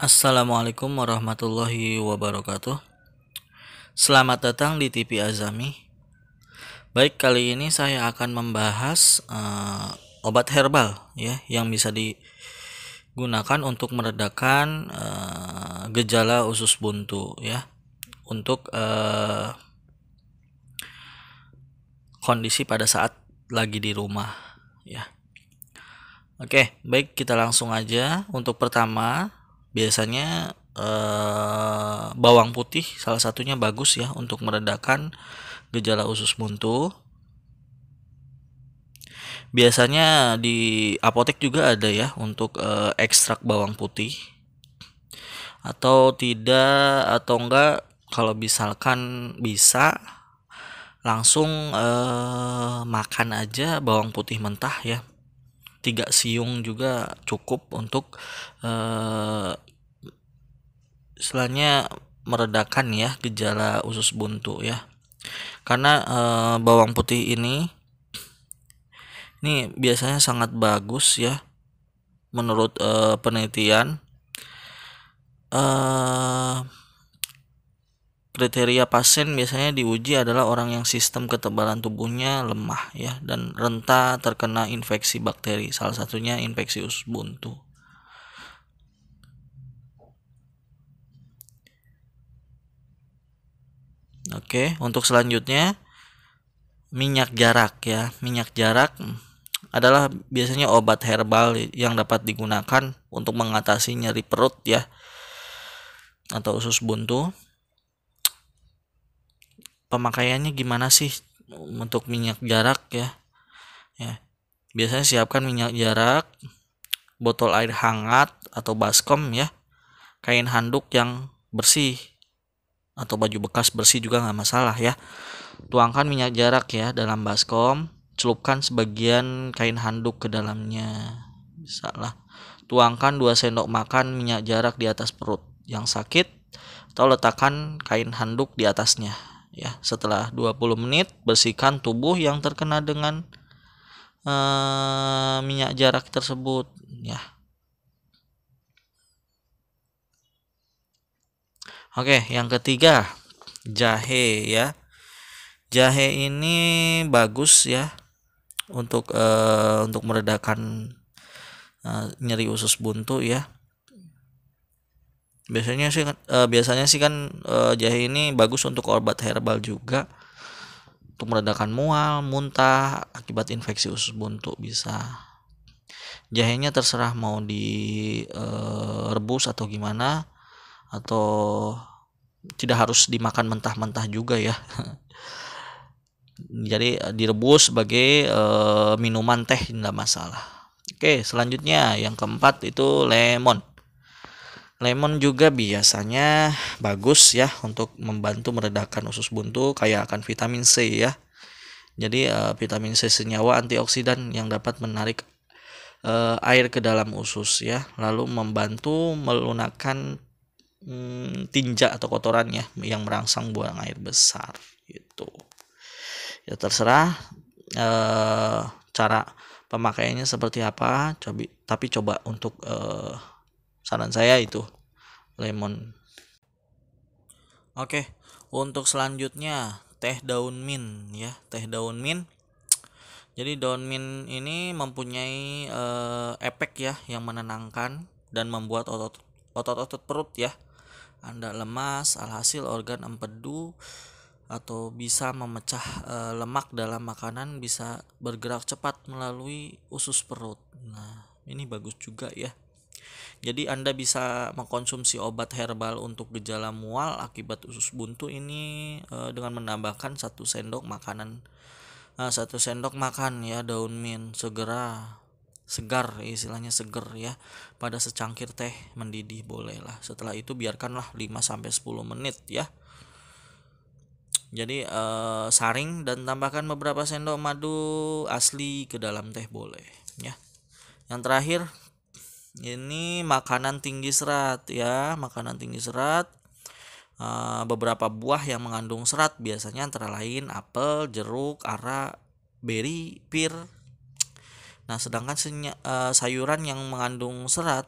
Assalamualaikum warahmatullahi wabarakatuh Selamat datang di TV Azami Baik, kali ini saya akan membahas uh, obat herbal ya Yang bisa digunakan untuk meredakan uh, gejala usus buntu ya Untuk uh, kondisi pada saat lagi di rumah ya Oke, baik kita langsung aja Untuk pertama biasanya eh, bawang putih salah satunya bagus ya untuk meredakan gejala usus buntu biasanya di apotek juga ada ya untuk eh, ekstrak bawang putih atau tidak atau enggak kalau misalkan bisa langsung eh, makan aja bawang putih mentah ya tiga siung juga cukup untuk uh, istilahnya meredakan ya gejala usus buntu ya karena eh, bawang putih ini ini biasanya sangat bagus ya menurut eh, penelitian kriteria pasien biasanya diuji adalah orang yang sistem ketebalan tubuhnya lemah ya dan renta terkena infeksi bakteri salah satunya infeksi usus buntu Oke, untuk selanjutnya minyak jarak ya. Minyak jarak adalah biasanya obat herbal yang dapat digunakan untuk mengatasi nyeri perut ya atau usus buntu pemakaiannya gimana sih untuk minyak jarak ya ya biasanya siapkan minyak jarak botol air hangat atau baskom ya kain handuk yang bersih atau baju bekas bersih juga nggak masalah ya tuangkan minyak jarak ya dalam baskom celupkan sebagian kain handuk ke dalamnya bisa lah tuangkan 2 sendok makan minyak jarak di atas perut yang sakit atau letakkan kain handuk di atasnya ya setelah 20 menit bersihkan tubuh yang terkena dengan uh, minyak jarak tersebut ya Oke, yang ketiga jahe ya. Jahe ini bagus ya untuk uh, untuk meredakan uh, nyeri usus buntu ya biasanya sih uh, biasanya sih kan uh, jahe ini bagus untuk obat herbal juga untuk meredakan mual muntah akibat infeksi usus buntu bisa jahenya terserah mau direbus eh, atau gimana atau tidak harus dimakan mentah-mentah juga ya jadi direbus sebagai e, minuman teh tidak masalah oke selanjutnya yang keempat itu lemon Lemon juga biasanya bagus ya untuk membantu meredakan usus buntu kayak akan vitamin C ya. Jadi uh, vitamin C senyawa antioksidan yang dapat menarik uh, air ke dalam usus ya, lalu membantu melunakkan hmm, tinja atau kotoran ya yang merangsang buang air besar gitu. Ya terserah uh, cara pemakaiannya seperti apa, coba tapi coba untuk uh, saran saya itu lemon oke untuk selanjutnya teh daun mint ya teh daun mint jadi daun mint ini mempunyai uh, efek ya yang menenangkan dan membuat otot otot-otot perut ya. Anda lemas, alhasil organ empedu atau bisa memecah e, lemak dalam makanan bisa bergerak cepat melalui usus perut. Nah, ini bagus juga ya. Jadi Anda bisa mengkonsumsi obat herbal untuk gejala mual akibat usus buntu ini e, dengan menambahkan satu sendok makanan e, satu sendok makan ya daun mint segera segar istilahnya seger ya pada secangkir teh mendidih bolehlah setelah itu biarkanlah 5 sampai 10 menit ya jadi eh, saring dan tambahkan beberapa sendok madu asli ke dalam teh boleh ya yang terakhir ini makanan tinggi serat ya makanan tinggi serat eh, beberapa buah yang mengandung serat biasanya antara lain apel jeruk ara berry, pir nah sedangkan eh, sayuran yang mengandung serat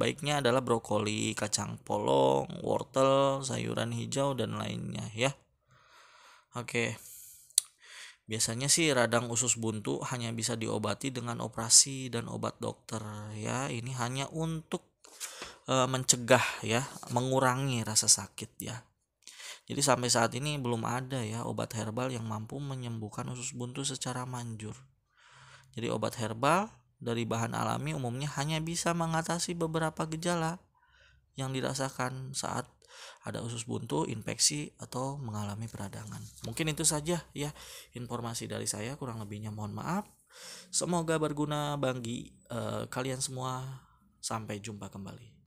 baiknya adalah brokoli, kacang polong, wortel, sayuran hijau dan lainnya ya. Oke. Okay. Biasanya sih radang usus buntu hanya bisa diobati dengan operasi dan obat dokter ya. Ini hanya untuk e, mencegah ya, mengurangi rasa sakit ya. Jadi sampai saat ini belum ada ya obat herbal yang mampu menyembuhkan usus buntu secara manjur. Jadi obat herbal dari bahan alami umumnya hanya bisa mengatasi beberapa gejala yang dirasakan saat ada usus buntu, infeksi atau mengalami peradangan. Mungkin itu saja ya informasi dari saya, kurang lebihnya mohon maaf. Semoga berguna bagi eh, kalian semua. Sampai jumpa kembali.